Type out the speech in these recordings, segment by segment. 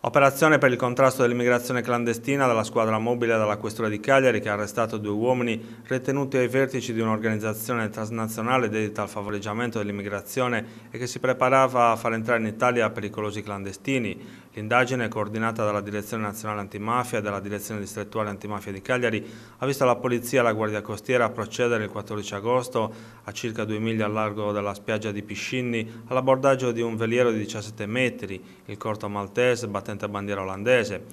Operazione per il contrasto dell'immigrazione clandestina dalla squadra mobile della Questura di Cagliari che ha arrestato due uomini ritenuti ai vertici di un'organizzazione transnazionale dedita al favoreggiamento dell'immigrazione e che si preparava a far entrare in Italia pericolosi clandestini. L'indagine, coordinata dalla Direzione Nazionale Antimafia e dalla Direzione Distrettuale Antimafia di Cagliari, ha visto la Polizia e la Guardia Costiera procedere il 14 agosto, a circa due miglia al largo della spiaggia di Piscinni, all'abordaggio di un veliero di 17 metri, il corto maltese battente a bandiera olandese.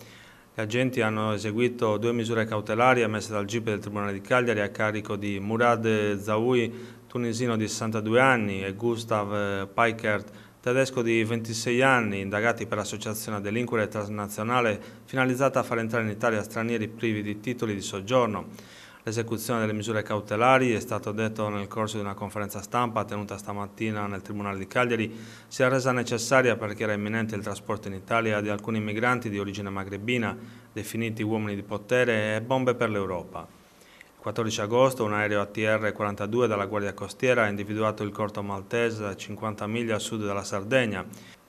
Gli agenti hanno eseguito due misure cautelari emesse dal GIP del Tribunale di Cagliari a carico di Murad Zawi, tunisino di 62 anni, e Gustav eh, Paikert, tedesco di 26 anni, indagati per l'associazione delinquere transnazionale finalizzata a far entrare in Italia stranieri privi di titoli di soggiorno. L'esecuzione delle misure cautelari, è stato detto nel corso di una conferenza stampa tenuta stamattina nel Tribunale di Cagliari, si è resa necessaria perché era imminente il trasporto in Italia di alcuni migranti di origine magrebina, definiti uomini di potere e bombe per l'Europa. 14 agosto un aereo ATR-42 della Guardia Costiera ha individuato il corto maltese a 50 miglia a sud della Sardegna.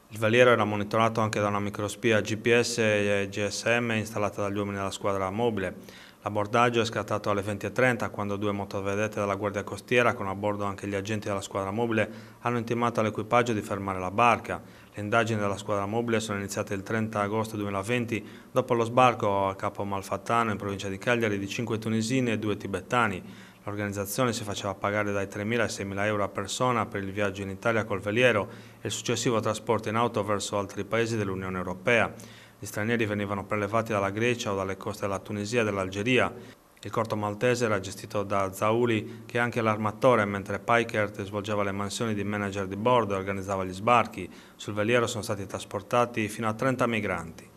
Il veliero era monitorato anche da una microspia GPS e GSM installata dagli uomini della squadra mobile. L'abordaggio è scattato alle 20.30 quando due motovedette della Guardia Costiera, con a bordo anche gli agenti della squadra mobile, hanno intimato all'equipaggio di fermare la barca. Le indagini della squadra mobile sono iniziate il 30 agosto 2020 dopo lo sbarco a Capo Malfattano in provincia di Cagliari di 5 tunisini e 2 tibetani. L'organizzazione si faceva pagare dai 3.000 ai 6.000 euro a persona per il viaggio in Italia col veliero e il successivo trasporto in auto verso altri paesi dell'Unione Europea. Gli stranieri venivano prelevati dalla Grecia o dalle coste della Tunisia e dell'Algeria. Il corto maltese era gestito da Zauli, che è anche l'armatore, mentre Pikert svolgeva le mansioni di manager di bordo e organizzava gli sbarchi. Sul veliero sono stati trasportati fino a 30 migranti.